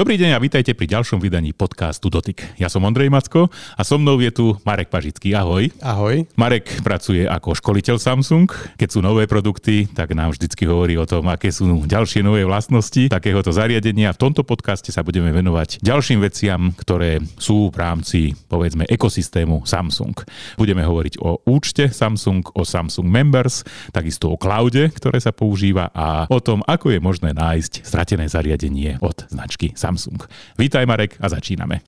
Dobrý deň a vítajte pri ďalšom vydaní podcastu Dotyk. Ja som Ondrej Macko a so mnou je tu Marek Pažický. Ahoj. Ahoj. Marek pracuje ako školiteľ Samsung. Keď sú nové produkty, tak nám vždycky hovorí o tom, aké sú ďalšie nové vlastnosti takéhoto zariadenia. V tomto podcaste sa budeme venovať ďalším veciam, ktoré sú v rámci, povedzme, ekosystému Samsung. Budeme hovoriť o účte Samsung, o Samsung Members, takisto o cloude, ktoré sa používa a o tom, ako je možné nájsť stratené zariadenie od značky Samsung. Samsung. Vítaj Marek a začíname.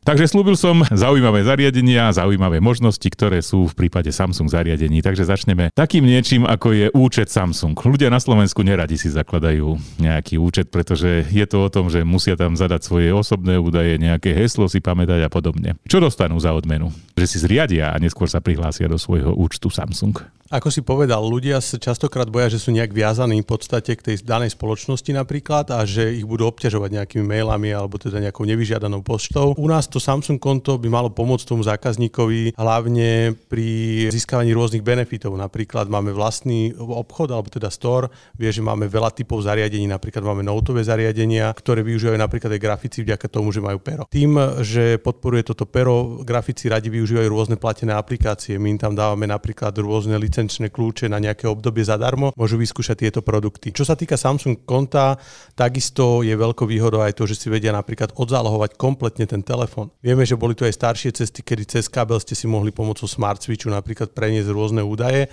Takže slúbil som zaujímavé zariadenia, zaujímavé možnosti, ktoré sú v prípade Samsung zariadení. Takže začneme takým niečím, ako je účet Samsung. Ľudia na Slovensku neradi si zakladajú nejaký účet, pretože je to o tom, že musia tam zadať svoje osobné údaje, nejaké heslo si pamätať a podobne. Čo dostanú za odmenu? Že si zriadia a neskôr sa prihlásia do svojho účtu Samsung. Ako si povedal, ľudia sa častokrát boja, že sú nejak viazaní v podstate k tej danej spoločnosti napríklad a že ich budú obťažovať nejakými mailami alebo teda nejakou nevyžiadanou poštou. U nás to Samsung konto by malo pomôcť tomu zákazníkovi hlavne pri získavaní rôznych benefitov. Napríklad máme vlastný obchod alebo teda store, vie, že máme veľa typov zariadení, napríklad máme notové zariadenia, ktoré využívajú napríklad aj grafici vďaka tomu, že majú pero. Tým, že podporuje toto pero, grafici radi využívajú rôzne platené aplikácie. My im tam dávame napríklad rôzne licencie licenčné kľúče na nejaké obdobie zadarmo, môžu vyskúšať tieto produkty. Čo sa týka Samsung konta, takisto je veľkou výhodou aj to, že si vedia napríklad odzálohovať kompletne ten telefón. Vieme, že boli tu aj staršie cesty, kedy cez kábel ste si mohli pomocou smart switchu napríklad preniesť rôzne údaje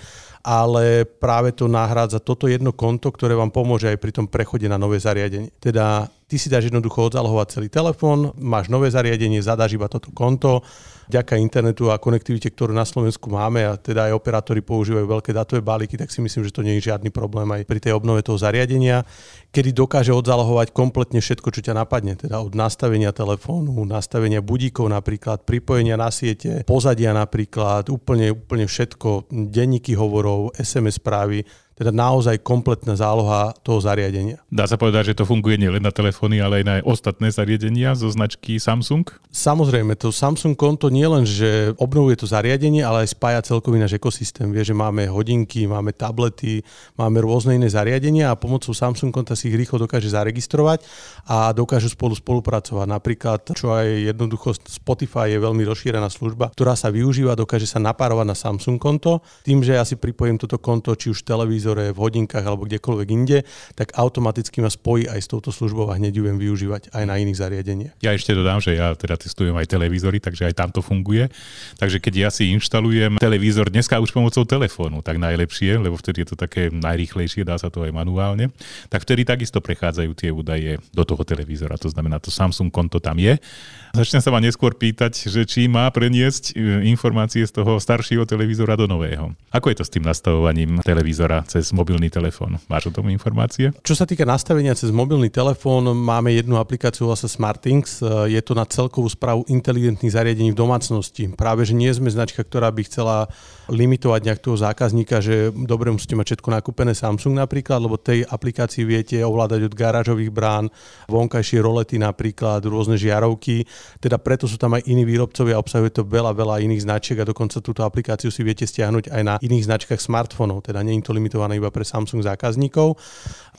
ale práve to nahrádza toto jedno konto, ktoré vám pomôže aj pri tom prechode na nové zariadenie. Teda ty si dáš jednoducho odzalohovať celý telefón, máš nové zariadenie, zadáš iba toto konto, vďaka internetu a konektivite, ktorú na Slovensku máme a teda aj operátori používajú veľké datové balíky, tak si myslím, že to nie je žiadny problém aj pri tej obnove toho zariadenia, kedy dokáže odzalohovať kompletne všetko, čo ťa napadne, teda od nastavenia telefónu, nastavenia budíkov napríklad, pripojenia na siete, pozadia napríklad, úplne, úplne všetko, denníky hovorov, SMS správy teda naozaj kompletná záloha toho zariadenia. Dá sa povedať, že to funguje nielen na telefóny, ale aj na ostatné zariadenia zo značky Samsung? Samozrejme, to Samsung konto nie len, že obnovuje to zariadenie, ale aj spája celkový náš ekosystém. Vie, že máme hodinky, máme tablety, máme rôzne iné zariadenia a pomocou Samsung konta si ich rýchlo dokáže zaregistrovať a dokážu spolu spolupracovať. Napríklad, čo aj jednoducho Spotify je veľmi rozšírená služba, ktorá sa využíva, dokáže sa napárovať na Samsung konto. Tým, že ja si pripojím toto konto, či už televízor, televízore, v hodinkách alebo kdekoľvek inde, tak automaticky ma spojí aj s touto službou a hneď ju viem využívať aj na iných zariadeniach. Ja ešte dodám, že ja teda testujem aj televízory, takže aj tam to funguje. Takže keď ja si inštalujem televízor dneska už pomocou telefónu, tak najlepšie, lebo vtedy je to také najrýchlejšie, dá sa to aj manuálne, tak vtedy takisto prechádzajú tie údaje do toho televízora. To znamená, to Samsung konto tam je. Začnem sa ma neskôr pýtať, že či má preniesť e, informácie z toho staršieho televízora do nového. Ako je to s tým nastavovaním televízora cez cez mobilný telefón. Máš o tom informácie? Čo sa týka nastavenia cez mobilný telefón, máme jednu aplikáciu vlastne SmartThings. Je to na celkovú správu inteligentných zariadení v domácnosti. Práve, že nie sme značka, ktorá by chcela limitovať nejak toho zákazníka, že dobre musíte mať všetko nakúpené Samsung napríklad, lebo tej aplikácii viete ovládať od garážových brán, vonkajšie rolety napríklad, rôzne žiarovky. Teda preto sú tam aj iní výrobcovia, obsahuje to veľa, veľa iných značiek a dokonca túto aplikáciu si viete stiahnuť aj na iných značkách smartfónov. Teda nie je to limitované iba pre Samsung zákazníkov,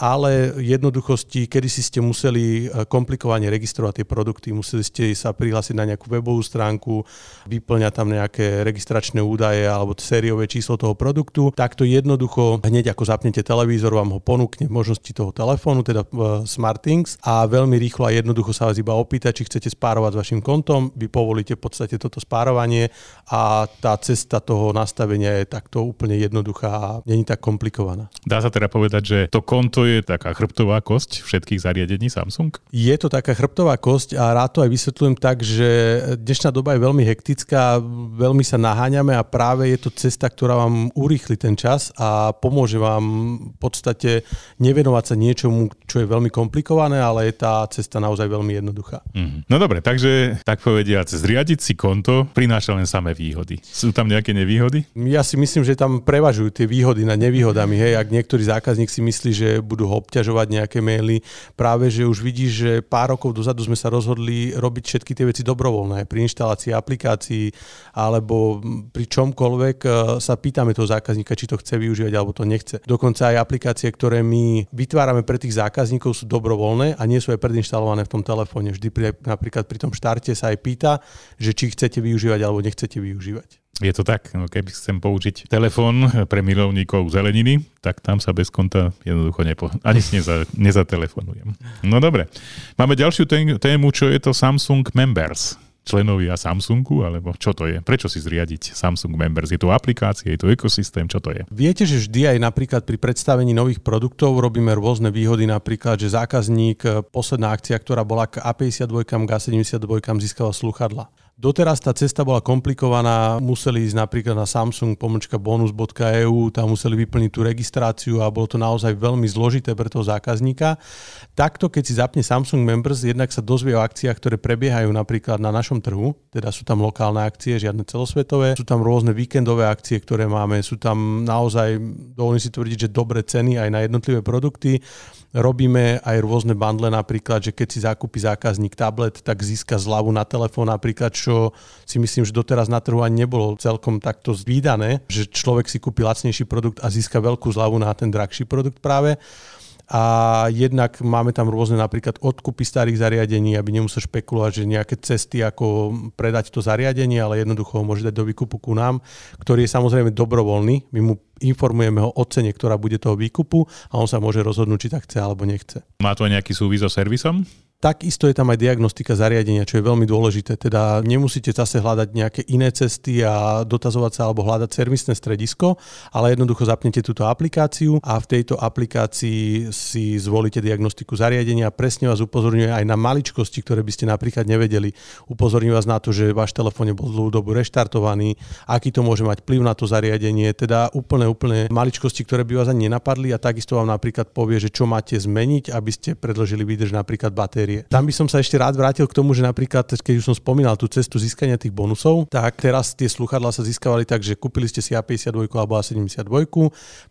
ale jednoduchosti, kedy si ste museli eh, komplikovane registrovať tie produkty, museli ste sa prihlásiť na nejakú webovú stránku, vyplňať tam nejaké registračné údaje alebo od sériové číslo toho produktu, tak to jednoducho hneď ako zapnete televízor, vám ho ponúkne v možnosti toho telefónu, teda e, SmartThings a veľmi rýchlo a jednoducho sa vás iba opýta, či chcete spárovať s vašim kontom, vy povolíte v podstate toto spárovanie a tá cesta toho nastavenia je takto úplne jednoduchá a není tak komplikovaná. Dá sa teda povedať, že to konto je taká chrbtová kosť všetkých zariadení Samsung? Je to taká chrbtová kosť a rád to aj vysvetľujem tak, že dnešná doba je veľmi hektická, veľmi sa naháňame a práve je to to cesta, ktorá vám urýchli ten čas a pomôže vám v podstate nevenovať sa niečomu, čo je veľmi komplikované, ale je tá cesta naozaj veľmi jednoduchá. Mm. No dobre, takže tak povediac, zriadiť si konto prináša len samé výhody. Sú tam nejaké nevýhody? Ja si myslím, že tam prevažujú tie výhody nad nevýhodami. Hej, ak niektorý zákazník si myslí, že budú ho obťažovať nejaké maily, práve že už vidí, že pár rokov dozadu sme sa rozhodli robiť všetky tie veci dobrovoľné pri inštalácii aplikácií alebo pri čomkoľvek tak eh, sa pýtame toho zákazníka, či to chce využívať alebo to nechce. Dokonca aj aplikácie, ktoré my vytvárame pre tých zákazníkov, sú dobrovoľné a nie sú aj predinštalované v tom telefóne. Vždy pri, napríklad pri tom štarte sa aj pýta, že či chcete využívať alebo nechcete využívať. Je to tak, no keby chcem použiť telefón pre milovníkov zeleniny, tak tam sa bez konta jednoducho nepo, ani neza, nezatelefonujem. No dobre, máme ďalšiu tému, čo je to Samsung Members členovia Samsungu, alebo čo to je? Prečo si zriadiť Samsung Members? Je to aplikácia, je to ekosystém, čo to je? Viete, že vždy aj napríklad pri predstavení nových produktov robíme rôzne výhody, napríklad, že zákazník, posledná akcia, ktorá bola k A52, k A72, získala sluchadla. Doteraz tá cesta bola komplikovaná, museli ísť napríklad na Samsung pomočka bonus.eu, tam museli vyplniť tú registráciu a bolo to naozaj veľmi zložité pre toho zákazníka. Takto, keď si zapne Samsung Members, jednak sa dozvie o akciách, ktoré prebiehajú napríklad na našom trhu, teda sú tam lokálne akcie, žiadne celosvetové, sú tam rôzne víkendové akcie, ktoré máme, sú tam naozaj, dovolím si tvrdiť, že dobré ceny aj na jednotlivé produkty. Robíme aj rôzne bundle napríklad, že keď si zakúpi zákazník tablet, tak získa zľavu na telefón napríklad, čo si myslím, že doteraz na trhu ani nebolo celkom takto zvídané, že človek si kúpi lacnejší produkt a získa veľkú zľavu na ten drahší produkt práve a jednak máme tam rôzne napríklad odkupy starých zariadení, aby nemusel špekulovať, že nejaké cesty, ako predať to zariadenie, ale jednoducho ho môže dať do výkupu ku nám, ktorý je samozrejme dobrovoľný. My mu informujeme ho o cene, ktorá bude toho výkupu a on sa môže rozhodnúť, či tak chce alebo nechce. Má to nejaký súvis so servisom? Takisto je tam aj diagnostika zariadenia, čo je veľmi dôležité. Teda nemusíte zase hľadať nejaké iné cesty a dotazovať sa alebo hľadať servisné stredisko, ale jednoducho zapnete túto aplikáciu a v tejto aplikácii si zvolíte diagnostiku zariadenia. Presne vás upozorňuje aj na maličkosti, ktoré by ste napríklad nevedeli. Upozorňuje vás na to, že váš telefón je bol dlhú dobu reštartovaný, aký to môže mať vplyv na to zariadenie, teda úplne, úplne maličkosti, ktoré by vás ani nenapadli a takisto vám napríklad povie, že čo máte zmeniť, aby ste predložili výdrž napríklad batérie série. Tam by som sa ešte rád vrátil k tomu, že napríklad, keď už som spomínal tú cestu získania tých bonusov, tak teraz tie sluchadla sa získavali tak, že kúpili ste si A52 alebo A72,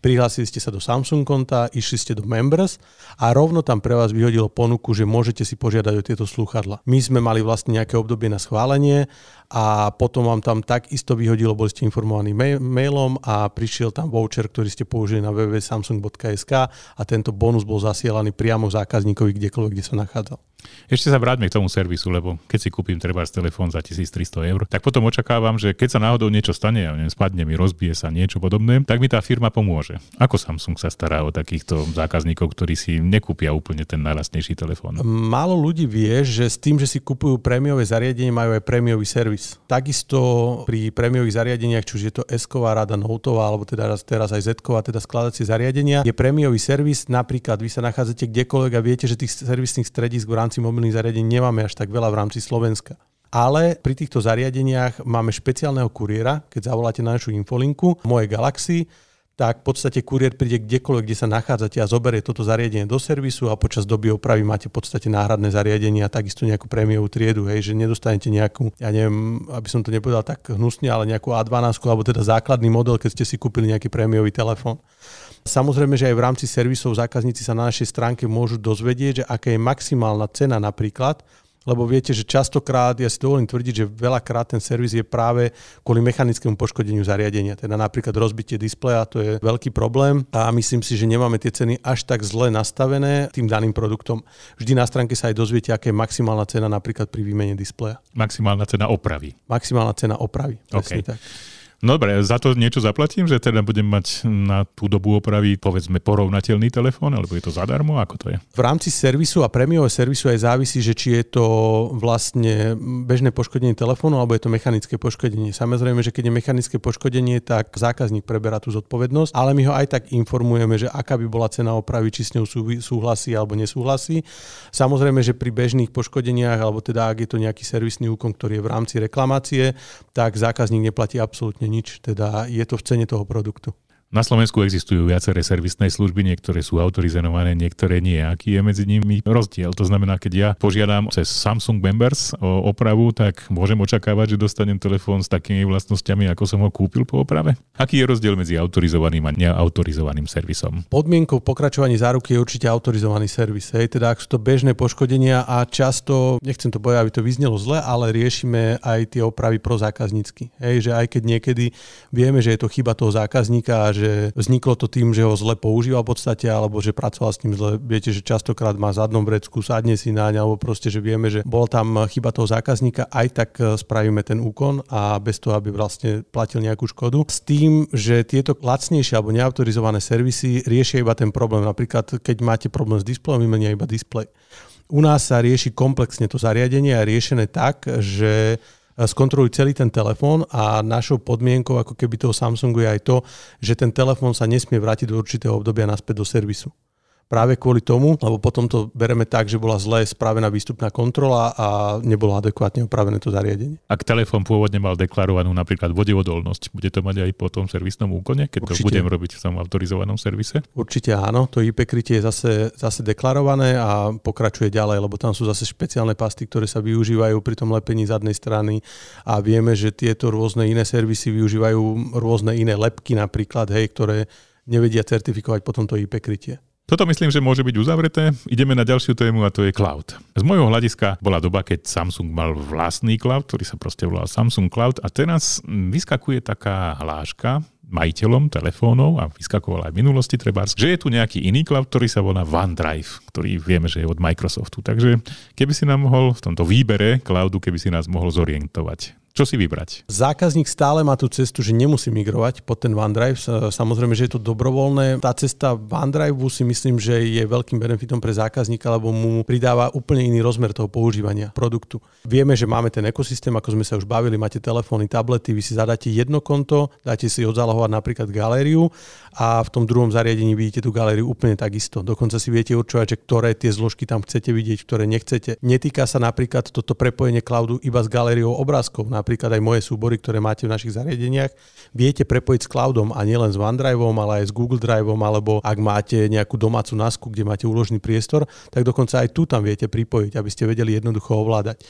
prihlásili ste sa do Samsung konta, išli ste do Members a rovno tam pre vás vyhodilo ponuku, že môžete si požiadať o tieto sluchadla. My sme mali vlastne nejaké obdobie na schválenie a potom vám tam takisto vyhodilo, boli ste informovaní mailom a prišiel tam voucher, ktorý ste použili na www.samsung.sk a tento bonus bol zasielaný priamo zákazníkovi kdekoľvek, kde sa nachádzal. Ešte sa vráťme k tomu servisu, lebo keď si kúpim treba z telefón za 1300 eur, tak potom očakávam, že keď sa náhodou niečo stane, ja neviem, spadne mi, rozbije sa niečo podobné, tak mi tá firma pomôže. Ako Samsung sa stará o takýchto zákazníkov, ktorí si nekúpia úplne ten najlastnejší telefón? Málo ľudí vie, že s tým, že si kupujú prémiové zariadenie, majú aj prémiový servis. Takisto pri prémiových zariadeniach, či už je to s rada Noteová, alebo teda teraz aj z teda skladacie zariadenia, je prémiový servis. Napríklad vy sa nachádzate kdekoľvek a viete, že tých servisných stredisk v rámci mobilných zariadení nemáme až tak veľa v rámci Slovenska. Ale pri týchto zariadeniach máme špeciálneho kuriéra, keď zavoláte na našu infolinku Moje Galaxy, tak v podstate kuriér príde kdekoľvek, kde sa nachádzate a zoberie toto zariadenie do servisu a počas doby opravy máte v podstate náhradné zariadenie a takisto nejakú prémiovú triedu, hej, že nedostanete nejakú, ja neviem, aby som to nepovedal tak hnusne, ale nejakú A12 alebo teda základný model, keď ste si kúpili nejaký prémiový telefón. Samozrejme, že aj v rámci servisov zákazníci sa na našej stránke môžu dozvedieť, že aká je maximálna cena napríklad, lebo viete, že častokrát, ja si dovolím tvrdiť, že veľakrát ten servis je práve kvôli mechanickému poškodeniu zariadenia, teda napríklad rozbitie displeja, to je veľký problém a myslím si, že nemáme tie ceny až tak zle nastavené tým daným produktom. Vždy na stránke sa aj dozviete, aká je maximálna cena napríklad pri výmene displeja. Maximálna cena opravy. Maximálna cena opravy, presne okay. tak. No Dobre, za to niečo zaplatím, že teda budem mať na tú dobu opravy povedzme porovnateľný telefón, alebo je to zadarmo, ako to je? V rámci servisu a prémiového servisu aj závisí, že či je to vlastne bežné poškodenie telefónu, alebo je to mechanické poškodenie. Samozrejme, že keď je mechanické poškodenie, tak zákazník preberá tú zodpovednosť, ale my ho aj tak informujeme, že aká by bola cena opravy, či s ňou súhlasí alebo nesúhlasí. Samozrejme, že pri bežných poškodeniach, alebo teda ak je to nejaký servisný úkon, ktorý je v rámci reklamácie, tak zákazník neplatí absolútne nič, teda je to v cene toho produktu. Na Slovensku existujú viaceré servisné služby, niektoré sú autorizované, niektoré nie. Aký je medzi nimi rozdiel? To znamená, keď ja požiadam cez Samsung Members o opravu, tak môžem očakávať, že dostanem telefón s takými vlastnosťami, ako som ho kúpil po oprave? Aký je rozdiel medzi autorizovaným a neautorizovaným servisom? Podmienkou pokračovaní záruky je určite autorizovaný servis. Hej. Teda ak sú to bežné poškodenia a často, nechcem to povedať, aby to vyznelo zle, ale riešime aj tie opravy pro zákaznícky. Hej, že aj keď niekedy vieme, že je to chyba toho zákazníka a že vzniklo to tým, že ho zle používal v podstate, alebo že pracoval s ním zle. Viete, že častokrát má zadnom vrecku, sadne si naň, alebo proste, že vieme, že bol tam chyba toho zákazníka, aj tak e, spravíme ten úkon a bez toho, aby vlastne platil nejakú škodu. S tým, že tieto lacnejšie alebo neautorizované servisy riešia iba ten problém. Napríklad, keď máte problém s displejom, vymenia iba displej. U nás sa rieši komplexne to zariadenie a riešené tak, že E, skontrolujú celý ten telefón a našou podmienkou ako keby toho Samsungu je aj to, že ten telefón sa nesmie vrátiť do určitého obdobia naspäť do servisu práve kvôli tomu, lebo potom to bereme tak, že bola zle spravená výstupná kontrola a nebolo adekvátne opravené to zariadenie. Ak telefón pôvodne mal deklarovanú napríklad vodivodolnosť, bude to mať aj po tom servisnom úkone, keď Určite. to budem robiť v tom autorizovanom servise? Určite áno, to IP krytie je zase, zase deklarované a pokračuje ďalej, lebo tam sú zase špeciálne pasty, ktoré sa využívajú pri tom lepení zadnej strany a vieme, že tieto rôzne iné servisy využívajú rôzne iné lepky napríklad, hej, ktoré nevedia certifikovať potom to IP krytie. Toto myslím, že môže byť uzavreté. Ideme na ďalšiu tému a to je cloud. Z môjho hľadiska bola doba, keď Samsung mal vlastný cloud, ktorý sa proste volal Samsung Cloud a teraz vyskakuje taká hláška, majiteľom telefónov a vyskakovala aj v minulosti treba, že je tu nejaký iný cloud, ktorý sa volá OneDrive, ktorý vieme, že je od Microsoftu. Takže keby si nám mohol v tomto výbere cloudu, keby si nás mohol zorientovať. Čo si vybrať? Zákazník stále má tú cestu, že nemusí migrovať pod ten OneDrive. Samozrejme, že je to dobrovoľné. Tá cesta OneDrive si myslím, že je veľkým benefitom pre zákazníka, lebo mu pridáva úplne iný rozmer toho používania produktu. Vieme, že máme ten ekosystém, ako sme sa už bavili, máte telefóny, tablety, vy si zadáte jedno konto, dáte si odzalohovať napríklad galériu a v tom druhom zariadení vidíte tú galériu úplne takisto. Dokonca si viete určovať, že ktoré tie zložky tam chcete vidieť, ktoré nechcete. Netýka sa napríklad toto prepojenie cloudu iba s galériou obrázkov. Napríklad napríklad aj moje súbory, ktoré máte v našich zariadeniach, viete prepojiť s cloudom a nielen s OneDriveom, ale aj s Google Driveom, alebo ak máte nejakú domácu nasku, kde máte úložný priestor, tak dokonca aj tu tam viete pripojiť, aby ste vedeli jednoducho ovládať.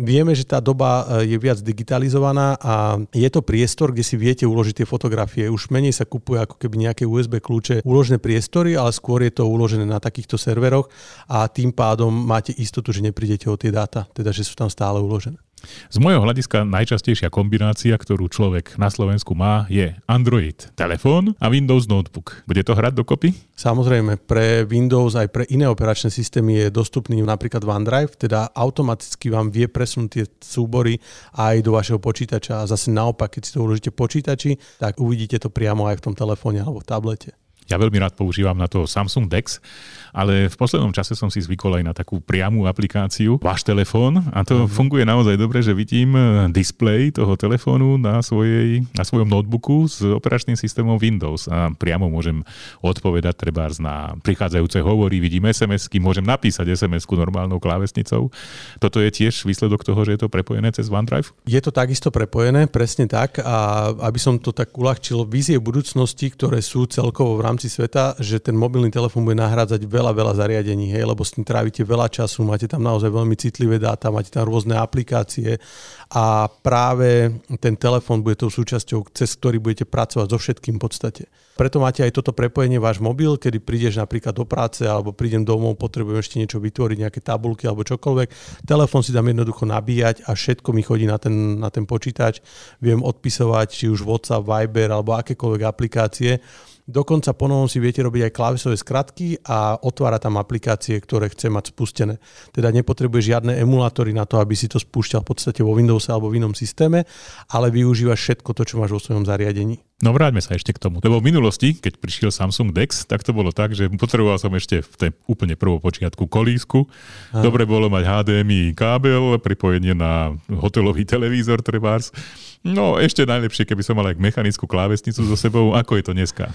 Vieme, že tá doba eh, je viac digitalizovaná a je to priestor, kde si viete uložiť tie fotografie. Už menej sa kupuje ako keby nejaké USB kľúče úložné priestory, ale skôr je to uložené na takýchto serveroch a tým pádom máte istotu, že neprídete o tie dáta, teda že sú tam stále uložené. Z môjho hľadiska najčastejšia kombinácia, ktorú človek na Slovensku má, je Android telefón a Windows notebook. Bude to hrať dokopy? Samozrejme, pre Windows aj pre iné operačné systémy je dostupný napríklad OneDrive, teda automaticky vám vie presunúť tie súbory aj do vašeho počítača a zase naopak, keď si to uložíte počítači, tak uvidíte to priamo aj v tom telefóne alebo v tablete. Ja veľmi rád používam na to Samsung DeX, ale v poslednom čase som si zvykol aj na takú priamú aplikáciu, váš telefón, a to uh-huh. funguje naozaj dobre, že vidím e, displej toho telefónu na, svojej, na svojom notebooku s operačným systémom Windows a priamo môžem odpovedať treba na prichádzajúce hovory, vidím SMS-ky, môžem napísať SMS-ku normálnou klávesnicou. Toto je tiež výsledok toho, že je to prepojené cez OneDrive? Je to takisto prepojené, presne tak. A aby som to tak uľahčil, vízie budúcnosti, ktoré sú celkovo v rámci rámci sveta, že ten mobilný telefón bude nahrádzať veľa, veľa zariadení, hej, lebo s ním trávite veľa času, máte tam naozaj veľmi citlivé dáta, máte tam rôzne aplikácie a práve ten telefón bude tou súčasťou, cez ktorý budete pracovať so všetkým v podstate. Preto máte aj toto prepojenie váš mobil, kedy prídeš napríklad do práce alebo prídem domov, potrebujem ešte niečo vytvoriť, nejaké tabulky alebo čokoľvek. Telefón si dám jednoducho nabíjať a všetko mi chodí na ten, na ten počítač. Viem odpisovať či už WhatsApp, Viber alebo akékoľvek aplikácie Dokonca po novom si viete robiť aj klávesové skratky a otvára tam aplikácie, ktoré chce mať spustené. Teda nepotrebuje žiadne emulátory na to, aby si to spúšťal v podstate vo Windowse alebo v inom systéme, ale využíva všetko to, čo máš vo svojom zariadení. No vráťme sa ešte k tomu. Lebo v minulosti, keď prišiel Samsung DeX, tak to bolo tak, že potreboval som ešte v tej úplne počiatku kolísku. Aj. Dobre bolo mať HDMI kábel, pripojenie na hotelový televízor trebárs No, ešte najlepšie, keby som mal aj mechanickú klávesnicu so sebou, ako je to dneska.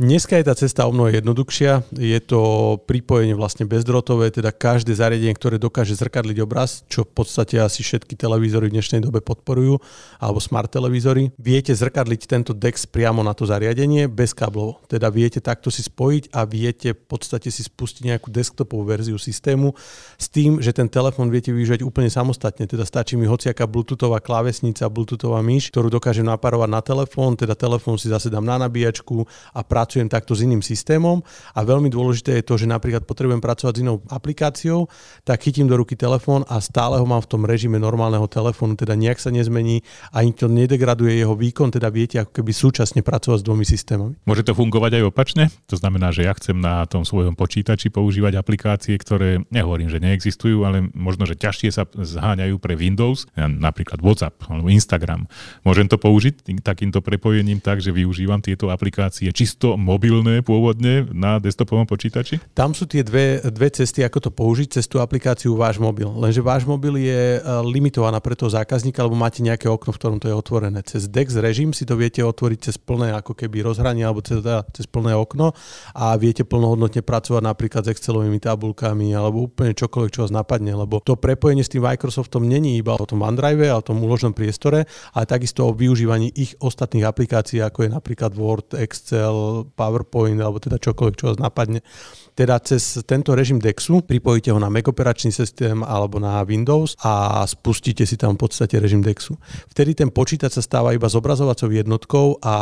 Dneska je tá cesta o mnoho jednoduchšia. Je to pripojenie vlastne bezdrotové, teda každé zariadenie, ktoré dokáže zrkadliť obraz, čo v podstate asi všetky televízory v dnešnej dobe podporujú, alebo smart televízory. Viete zrkadliť tento DEX priamo na to zariadenie bez káblov. Teda viete takto si spojiť a viete v podstate si spustiť nejakú desktopovú verziu systému s tým, že ten telefón viete využívať úplne samostatne. Teda stačí mi hociaká bluetoothová klávesnica, bluetoothová myš, ktorú dokážem napárovať na telefón, teda telefón si zase dám na nabíjačku a práci pracujem takto s iným systémom a veľmi dôležité je to, že napríklad potrebujem pracovať s inou aplikáciou, tak chytím do ruky telefón a stále ho mám v tom režime normálneho telefónu, teda nejak sa nezmení, ani to nedegraduje jeho výkon, teda viete ako keby súčasne pracovať s dvomi systémami. Môže to fungovať aj opačne? To znamená, že ja chcem na tom svojom počítači používať aplikácie, ktoré nehovorím, že neexistujú, ale možno, že ťažšie sa zháňajú pre Windows, napríklad WhatsApp alebo Instagram. Môžem to použiť takýmto prepojením tak, že využívam tieto aplikácie čisto to mobilné pôvodne na desktopovom počítači? Tam sú tie dve, dve cesty, ako to použiť, cez tú aplikáciu váš mobil. Lenže váš mobil je e, limitovaná pre toho zákazníka, lebo máte nejaké okno, v ktorom to je otvorené. Cez DEX režim si to viete otvoriť cez plné ako keby rozhranie alebo cez, teda, cez plné okno a viete plnohodnotne pracovať napríklad s Excelovými tabulkami alebo úplne čokoľvek, čo vás napadne, lebo to prepojenie s tým Microsoftom není iba o tom OneDrive a o tom úložnom priestore, ale takisto o využívaní ich ostatných aplikácií, ako je napríklad Word, Excel, PowerPoint alebo teda čokoľvek, čo vás napadne. Teda cez tento režim DEXu pripojíte ho na Mac operačný systém alebo na Windows a spustíte si tam v podstate režim DEXu. Vtedy ten počítač sa stáva iba zobrazovacou jednotkou a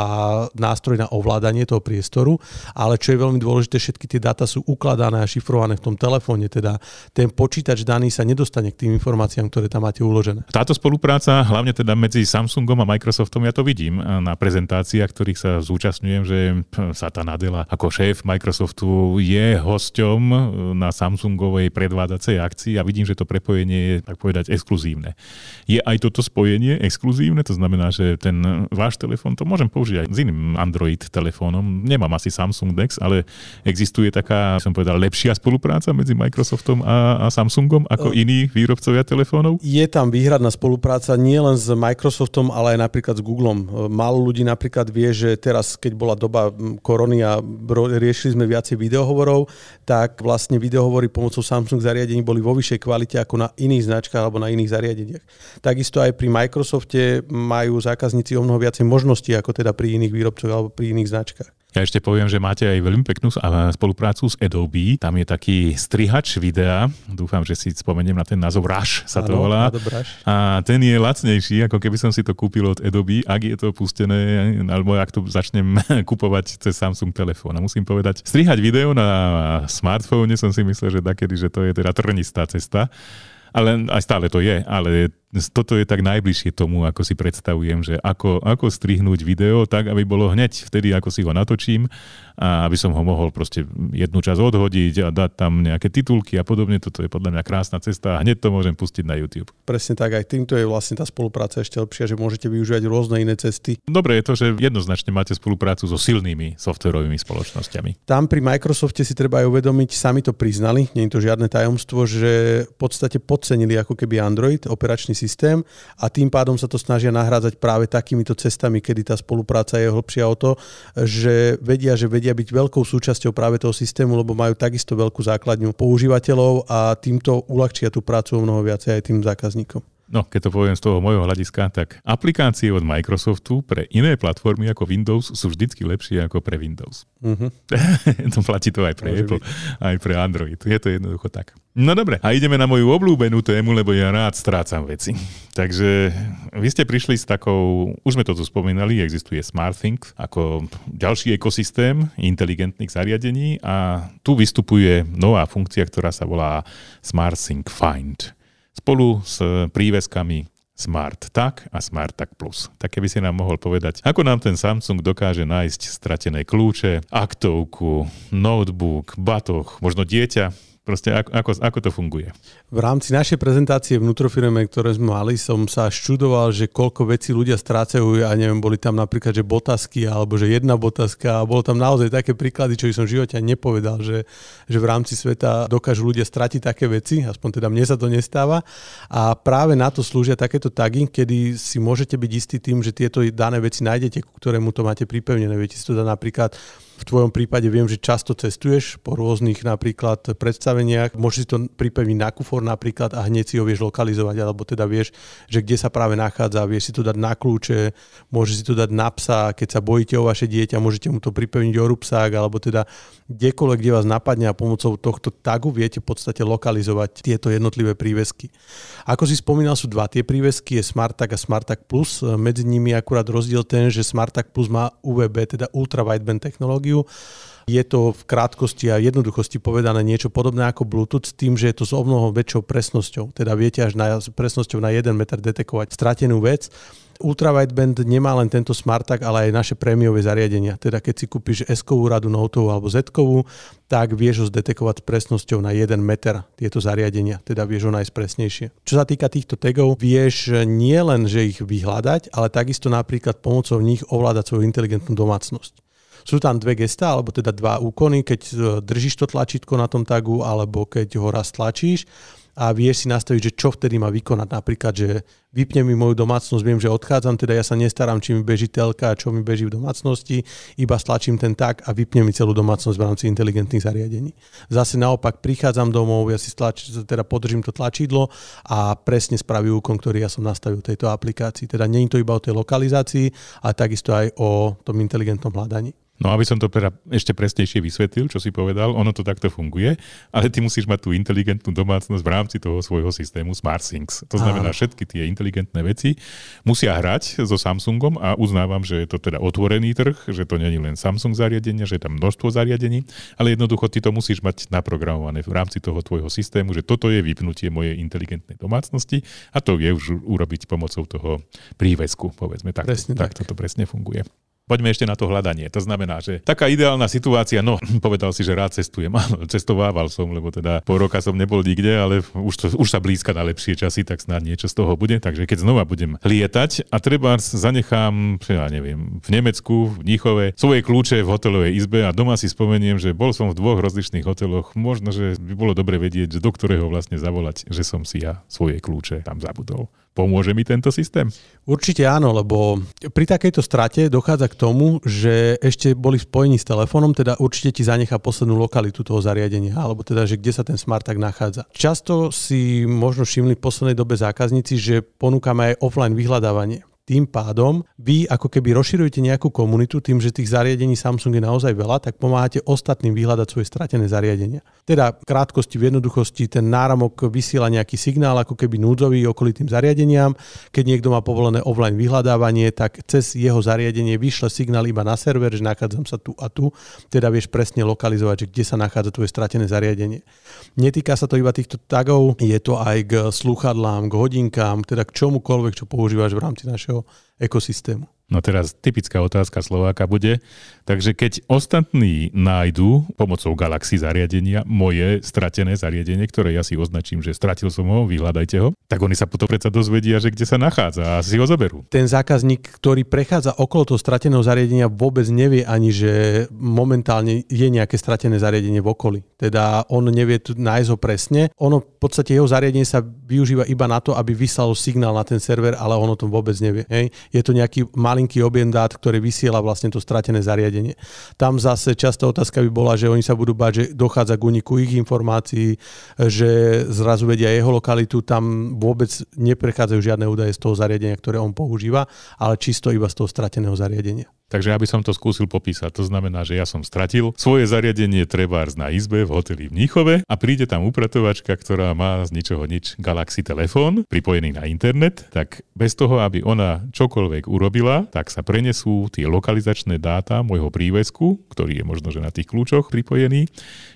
nástroj na ovládanie toho priestoru, ale čo je veľmi dôležité, všetky tie dáta sú ukladané a šifrované v tom telefóne, teda ten počítač daný sa nedostane k tým informáciám, ktoré tam máte uložené. Táto spolupráca, hlavne teda medzi Samsungom a Microsoftom, ja to vidím eh, na prezentáciách, ktorých sa zúčastňujem, že eh, Sata nadela. ako šéf Microsoftu je hosťom e, na Samsungovej predvádacej akcii a vidím, že to prepojenie je, tak povedať, exkluzívne. Je aj toto spojenie exkluzívne? To znamená, že ten váš telefón, to môžem použiť aj s iným Android telefónom. Nemám asi Samsung Dex, ale existuje taká, som povedal, lepšia spolupráca medzi Microsoftom a, a Samsungom ako e, iní výrobcovia telefónov? Je tam výhradná spolupráca nielen s Microsoftom, ale aj napríklad s Googlem. E, málo ľudí napríklad vie, že teraz, keď bola doba korony a riešili sme viacej videohovorov, tak vlastne videohovory pomocou Samsung zariadení boli vo vyššej kvalite ako na iných značkách alebo na iných zariadeniach. Takisto aj pri Microsofte majú zákazníci o mnoho viacej možností ako teda pri iných výrobcoch alebo pri iných značkách. Ja ešte poviem, že máte aj veľmi peknú spoluprácu s Adobe. Tam je taký strihač videa. Dúfam, že si spomeniem na ten názov Rush sa to volá. A ten je lacnejší, ako keby som si to kúpil od Adobe, ak je to pustené, alebo ak to začnem kupovať cez Samsung telefón. A musím povedať, strihať video na smartfóne som si myslel, že takedy, že to je teda trnistá cesta ale aj stále to je, ale toto je tak najbližšie tomu, ako si predstavujem, že ako, ako strihnúť video tak, aby bolo hneď vtedy, ako si ho natočím a aby som ho mohol proste jednu čas odhodiť a dať tam nejaké titulky a podobne. Toto je podľa mňa krásna cesta a hneď to môžem pustiť na YouTube. Presne tak, aj týmto je vlastne tá spolupráca ešte lepšia, že môžete využívať rôzne iné cesty. Dobre je to, že jednoznačne máte spoluprácu so silnými softverovými spoločnosťami. Tam pri Microsofte si treba aj uvedomiť, sami to priznali, nie je to žiadne tajomstvo, že v podstate podcenili ako keby Android, operačný systém a tým pádom sa to snažia nahrádzať práve takýmito cestami, kedy tá spolupráca je hlbšia o to, že vedia, že vedia byť veľkou súčasťou práve toho systému, lebo majú takisto veľkú základňu používateľov a týmto uľahčia tú prácu o mnoho viacej aj tým zákazníkom. No, keď to poviem z toho môjho hľadiska, tak aplikácie od Microsoftu pre iné platformy ako Windows sú vždycky lepšie ako pre Windows. Uh-huh. to platí to aj pre Môže Apple, byť. aj pre Android. Je to jednoducho tak. No dobre, a ideme na moju obľúbenú tému, lebo ja rád strácam veci. Takže vy ste prišli s takou, už sme to tu spomínali, existuje SmartThings ako ďalší ekosystém inteligentných zariadení a tu vystupuje nová funkcia, ktorá sa volá SmartSync Find spolu s eh, príveskami Smart Tak a Smart Tak Plus. Tak keby si nám mohol povedať, ako nám ten Samsung dokáže nájsť stratené kľúče, aktovku, notebook, batoh, možno dieťa, Proste ako, ako, ako to funguje? V rámci našej prezentácie vnútrofirme, ktoré sme mali, som sa študoval, že koľko vecí ľudia strácajú. Ja neviem, boli tam napríklad, že botasky alebo že jedna botaska. A bolo tam naozaj také príklady, čo by som v živote nepovedal, že, že v rámci sveta dokážu ľudia stratiť také veci. Aspoň teda mne sa to nestáva. A práve na to slúžia takéto tagy, kedy si môžete byť istí tým, že tieto dané veci nájdete, ku ktorému to máte pripevnené. Viete si to dá napríklad v tvojom prípade viem, že často cestuješ po rôznych napríklad predstaveniach. Môžeš si to pripeviť na kufor napríklad a hneď si ho vieš lokalizovať, alebo teda vieš, že kde sa práve nachádza, vieš si to dať na kľúče, môžeš si to dať na psa, keď sa bojíte o vaše dieťa, môžete mu to pripevniť o rupsák, alebo teda kdekoľvek, kde vás napadne a pomocou tohto tagu viete v podstate lokalizovať tieto jednotlivé prívesky. Ako si spomínal, sú dva tie prívesky, je Smartag a Smartag Plus. Medzi nimi je akurát rozdiel ten, že Smartag Plus má UVB, teda ultra wideband technológiu, technológiu. Je to v krátkosti a jednoduchosti povedané niečo podobné ako Bluetooth s tým, že je to s obnoho väčšou presnosťou. Teda viete až na, s presnosťou na 1 meter detekovať stratenú vec. Ultra Band nemá len tento Smartak, ale aj naše prémiové zariadenia. Teda keď si kúpiš s radu Note alebo z tak vieš ho zdetekovať s presnosťou na 1 meter tieto zariadenia. Teda vieš ho nájsť presnejšie. Čo sa týka týchto tagov, vieš nie len, že ich vyhľadať, ale takisto napríklad pomocou nich ovládať svoju inteligentnú domácnosť. Sú tam dve gesta, alebo teda dva úkony, keď e, držíš to tlačítko na tom tagu, alebo keď ho raz tlačíš a vieš si nastaviť, že čo vtedy má vykonať. Napríklad, že vypne mi moju domácnosť, viem, že odchádzam, teda ja sa nestaram, či mi beží telka, čo mi beží v domácnosti, iba stlačím ten tak a vypne mi celú domácnosť v rámci inteligentných zariadení. Zase naopak prichádzam domov, ja si stlač, teda podržím to tlačidlo a presne spraví úkon, ktorý ja som nastavil tejto aplikácii. Teda nie je to iba o tej lokalizácii, ale takisto aj o tom inteligentnom hľadaní. No aby som to teda ešte presnejšie vysvetlil, čo si povedal, ono to takto funguje, ale ty musíš mať tú inteligentnú domácnosť v rámci toho svojho systému SmartThings. To znamená, Aha. všetky tie inteligentné veci musia hrať so Samsungom a uznávam, že je to teda otvorený trh, že to není len Samsung zariadenie, že je tam množstvo zariadení, ale jednoducho ty to musíš mať naprogramované v rámci toho tvojho systému, že toto je vypnutie mojej inteligentnej domácnosti a to je už urobiť pomocou toho prívesku, povedzme tak. Presne tak. tak toto presne funguje. Poďme ešte na to hľadanie. To znamená, že taká ideálna situácia, no povedal si, že rád cestujem. Áno, cestovával som, lebo teda po roka som nebol nikde, ale už, to, už sa blízka na lepšie časy, tak snad niečo z toho bude. Takže keď znova budem lietať a treba zanechám, ja neviem, v Nemecku, v Níchove, svoje kľúče v hotelovej izbe a doma si spomeniem, že bol som v dvoch rozličných hoteloch. Možno, že by bolo dobre vedieť, do ktorého vlastne zavolať, že som si ja svoje kľúče tam zabudol. Pomôže mi tento systém? Určite áno, lebo pri takejto strate dochádza k tomu, že ešte boli spojení s telefónom, teda určite ti zanechá poslednú lokalitu toho zariadenia, alebo teda, že kde sa ten tak nachádza. Často si možno všimli v poslednej dobe zákazníci, že ponúkame aj offline vyhľadávanie tým pádom vy ako keby rozširujete nejakú komunitu tým, že tých zariadení Samsung je naozaj veľa, tak pomáhate ostatným vyhľadať svoje stratené zariadenia. Teda v krátkosti, v jednoduchosti ten náramok vysiela nejaký signál ako keby núdzový okolitým zariadeniam. Keď niekto má povolené offline vyhľadávanie, tak cez jeho zariadenie vyšle signál iba na server, že nachádzam sa tu a tu, teda vieš presne lokalizovať, že kde sa nachádza tvoje stratené zariadenie. Netýka sa to iba týchto tagov, je to aj k sluchadlám, k hodinkám, teda k čomukoľvek, čo používaš v rámci našeho ecosistema. No teraz typická otázka Slováka bude, takže keď ostatní nájdu pomocou Galaxy zariadenia moje stratené zariadenie, ktoré ja si označím, že stratil som ho, vyhľadajte ho, tak oni sa potom predsa dozvedia, že kde sa nachádza a si ho zoberú. Ten zákazník, ktorý prechádza okolo toho strateného zariadenia, vôbec nevie ani, že momentálne je nejaké stratené zariadenie v okolí. Teda on nevie tu nájsť ho presne. Ono v podstate jeho zariadenie sa využíva iba na to, aby vyslalo signál na ten server, ale on o tom vôbec nevie. Hej. Je to nejaký malý malinký objem dát, ktoré vysiela vlastne to stratené zariadenie. Tam zase častá otázka by bola, že oni sa budú báť, že dochádza k úniku ich informácií, že zrazu vedia jeho lokalitu, tam vôbec neprechádzajú žiadne údaje z toho zariadenia, ktoré on používa, ale čisto iba z toho strateného zariadenia. Takže aby som to skúsil popísať. To znamená, že ja som stratil svoje zariadenie trebárs na izbe v hoteli v Níchove a príde tam upratovačka, ktorá má z ničoho nič Galaxy telefón pripojený na internet, tak bez toho, aby ona čokoľvek urobila, tak sa prenesú tie lokalizačné dáta môjho prívesku, ktorý je možno, že na tých kľúčoch pripojený,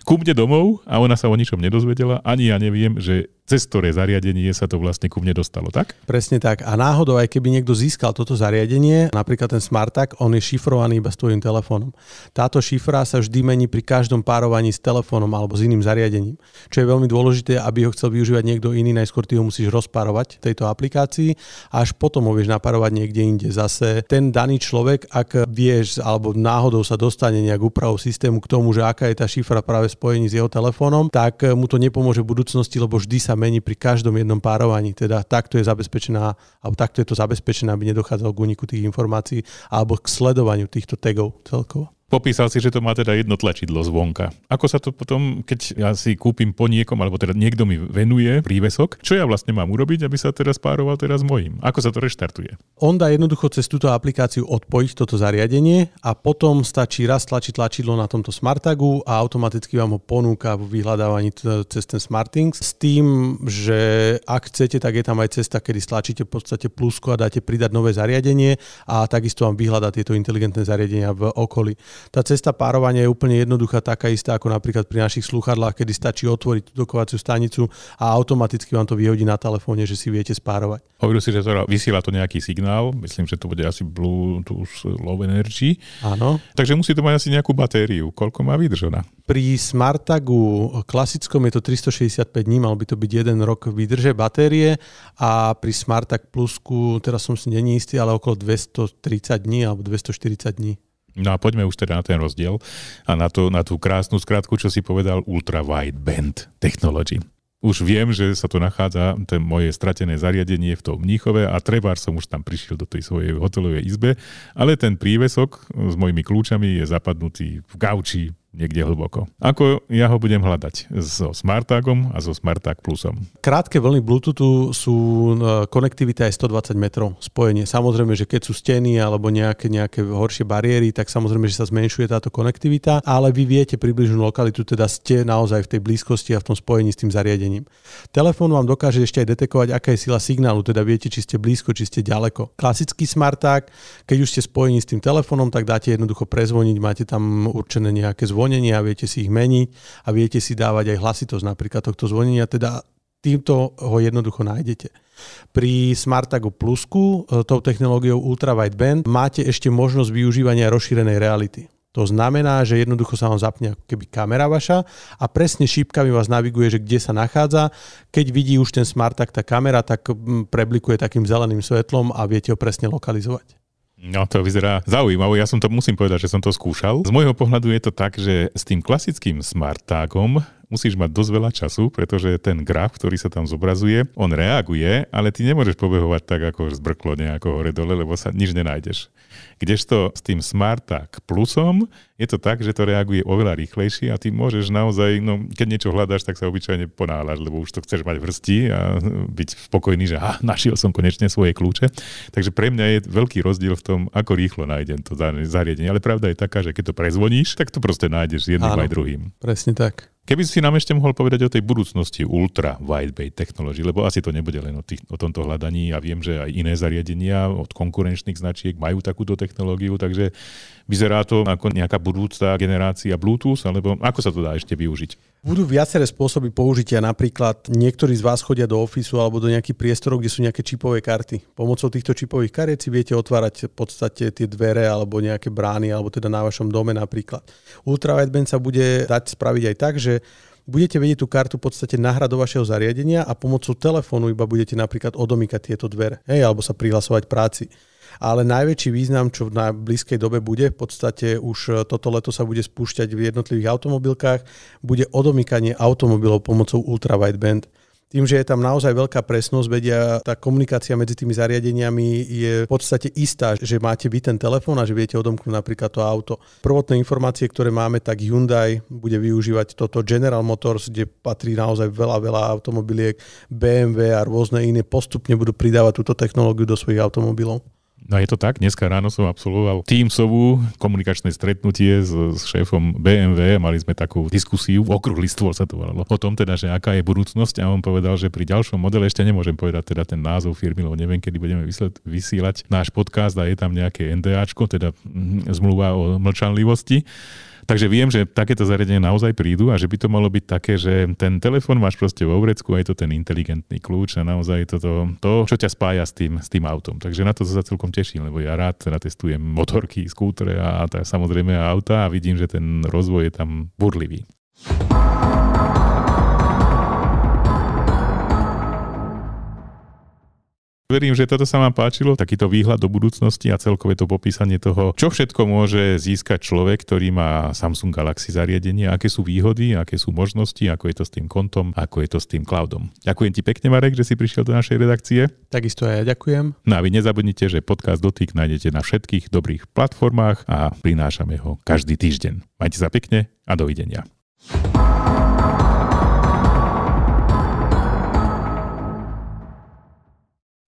ku mne domov a ona sa o ničom nedozvedela, ani ja neviem, že cez ktoré zariadenie sa to vlastne ku mne dostalo, tak? Presne tak. A náhodou, aj keby niekto získal toto zariadenie, napríklad ten SmartTag, on je šifrovaný iba s tvojim telefónom. Táto šifra sa vždy mení pri každom párovaní s telefónom alebo s iným zariadením. Čo je veľmi dôležité, aby ho chcel využívať niekto iný, najskôr ty ho musíš rozpárovať v tejto aplikácii a až potom ho vieš napárovať niekde inde. Zase ten daný človek, ak vieš alebo náhodou sa dostane nejak úpravou systému k tomu, že aká je tá šifra práve spojení s jeho telefónom, tak mu to nepomôže v budúcnosti, lebo vždy sa mení pri každom jednom párovaní. Teda takto je zabezpečená, alebo takto je to zabezpečené, aby nedochádzalo k úniku tých informácií alebo k sledovaniu týchto tagov celkovo popísal si, že to má teda jedno tlačidlo zvonka. Ako sa to potom, keď ja si kúpim po niekom, alebo teda niekto mi venuje prívesok, čo ja vlastne mám urobiť, aby sa teraz pároval teraz s mojím? Ako sa to reštartuje? On dá jednoducho cez túto aplikáciu odpojiť toto zariadenie a potom stačí raz tlačiť tlačidlo na tomto smartagu a automaticky vám ho ponúka v vyhľadávaní cez ten smartings s tým, že ak chcete, tak je tam aj cesta, kedy stlačíte v podstate plusko a dáte pridať nové zariadenie a takisto vám vyhľadá tieto inteligentné zariadenia v okolí. Tá cesta párovania je úplne jednoduchá, taká istá ako napríklad pri našich sluchadlách, kedy stačí otvoriť tú dokovaciu stanicu a automaticky vám to vyhodí na telefóne, že si viete spárovať. Hovoril si, že to vysiela to nejaký signál, myslím, že to bude asi Bluetooth Low Energy. Áno. Takže musí to mať asi nejakú batériu. Koľko má vydržená? Pri Smartagu klasickom je to 365 dní, mal by to byť jeden rok výdrže batérie a pri Smartag Plusku, teraz som si není istý, ale okolo 230 dní alebo 240 dní. No a poďme už teda na ten rozdiel a na, to, na tú krásnu skratku, čo si povedal Ultra Wide Band Technology. Už viem, že sa tu nachádza, to moje stratené zariadenie v tom Mníchove a trebár som už tam prišiel do tej svojej hotelovej izbe, ale ten prívesok s mojimi kľúčami je zapadnutý v gauči niekde hlboko. Ako ja ho budem hľadať? So Smartagom a so Smartag Plusom. Krátke vlny Bluetoothu sú e, konektivita aj 120 metrov spojenie. Samozrejme, že keď sú steny alebo nejaké, nejaké horšie bariéry, tak samozrejme, že sa zmenšuje táto konektivita, ale vy viete približnú lokalitu, teda ste naozaj v tej blízkosti a v tom spojení s tým zariadením. Telefón vám dokáže ešte aj detekovať, aká je sila signálu, teda viete, či ste blízko, či ste ďaleko. Klasický Smartag, keď už ste spojení s tým telefónom, tak dáte jednoducho prezvoniť, máte tam určené nejaké zvon zvonenia, viete si ich meniť a viete si dávať aj hlasitosť napríklad tohto zvonenia, teda týmto ho jednoducho nájdete. Pri Smartago Plusku, e, tou technológiou Ultra Wide Band máte ešte možnosť využívania rozšírenej reality. To znamená, že jednoducho sa vám zapne keby kamera vaša a presne šípkami vás naviguje, že kde sa nachádza. Keď vidí už ten smart, tak tá kamera tak preblikuje takým zeleným svetlom a viete ho presne lokalizovať. No to vyzerá zaujímavo, ja som to musím povedať, že som to skúšal. Z môjho pohľadu je to tak, že s tým klasickým smartákom musíš mať dosť veľa času, pretože ten graf, ktorý sa tam zobrazuje, on reaguje, ale ty nemôžeš pobehovať tak ako zbrklo nejako hore-dole, lebo sa nič nenájdeš. Kdežto s tým Smart plusom je to tak, že to reaguje oveľa rýchlejšie a ty môžeš naozaj, no keď niečo hľadáš, tak sa obyčajne ponáhľaš, lebo už to chceš mať v hrsti a byť spokojný, že ah, našiel som konečne svoje kľúče. Takže pre mňa je veľký rozdiel v tom, ako rýchlo nájdem to zariadenie. Ale pravda je taká, že keď to prezvoníš, tak to proste nájdeš jedným Áno, aj druhým. Presne tak. Keby si nám ešte mohol povedať o tej budúcnosti ultra wide bay technology, lebo asi to nebude len o, tých, o tomto hľadaní. Ja viem, že aj iné zariadenia od konkurenčných značiek majú takúto technológiu, takže vyzerá to ako nejaká budúca generácia Bluetooth, alebo ako sa to dá ešte využiť? Budú viaceré spôsoby použitia, napríklad niektorí z vás chodia do ofisu alebo do nejakých priestorov, kde sú nejaké čipové karty. Pomocou týchto čipových kariet si viete otvárať v podstate tie dvere alebo nejaké brány, alebo teda na vašom dome napríklad. Ultra sa bude dať spraviť aj tak, že budete vedieť tú kartu v podstate nahrať do vašeho zariadenia a pomocou telefónu iba budete napríklad odomýkať tieto dvere, hej, alebo sa prihlasovať práci. Ale najväčší význam, čo na blízkej dobe bude, v podstate už e, toto leto sa bude spúšťať v jednotlivých automobilkách, bude odomýkanie automobilov pomocou ultra wideband. Tým, že je tam naozaj veľká presnosť, vedia, tá komunikácia medzi tými zariadeniami je v podstate istá, že máte vy ten telefón a že viete odomknúť napríklad to auto. Prvotné informácie, ktoré máme, tak Hyundai bude využívať toto General Motors, kde patrí naozaj veľa, veľa automobiliek, BMW a rôzne iné postupne budú pridávať túto technológiu do svojich automobilov. No je to tak, dneska ráno som absolvoval Teamsovú komunikačné stretnutie s, s šéfom BMW, mali sme takú diskusiu, okrúhly stôl sa to volalo, o tom teda, že aká je budúcnosť a on povedal, že pri ďalšom modele ešte nemôžem povedať teda ten názov firmy, lebo neviem, kedy budeme vysled, vysielať náš podcast a je tam nejaké NDAčko, teda mm, zmluva o mlčanlivosti Takže viem, že takéto zariadenia naozaj prídu a že by to malo byť také, že ten telefón máš proste vo vrecku a je to ten inteligentný kľúč a naozaj je to, to, to čo ťa spája s tým, s tým autom. Takže na to sa celkom teším, lebo ja rád teda testujem motorky, skútre a tá, samozrejme auta a vidím, že ten rozvoj je tam burlivý. Verím, že toto sa vám páčilo, takýto výhľad do budúcnosti a celkové to popísanie toho, čo všetko môže získať človek, ktorý má Samsung Galaxy zariadenie, aké sú výhody, aké sú možnosti, ako je to s tým kontom, ako je to s tým cloudom. Ďakujem ti pekne, Marek, že si prišiel do našej redakcie. Takisto aj ja ďakujem. No a vy nezabudnite, že podcast Dotyk nájdete na všetkých dobrých platformách a prinášame ho každý týždeň. Majte sa pekne a dovidenia. you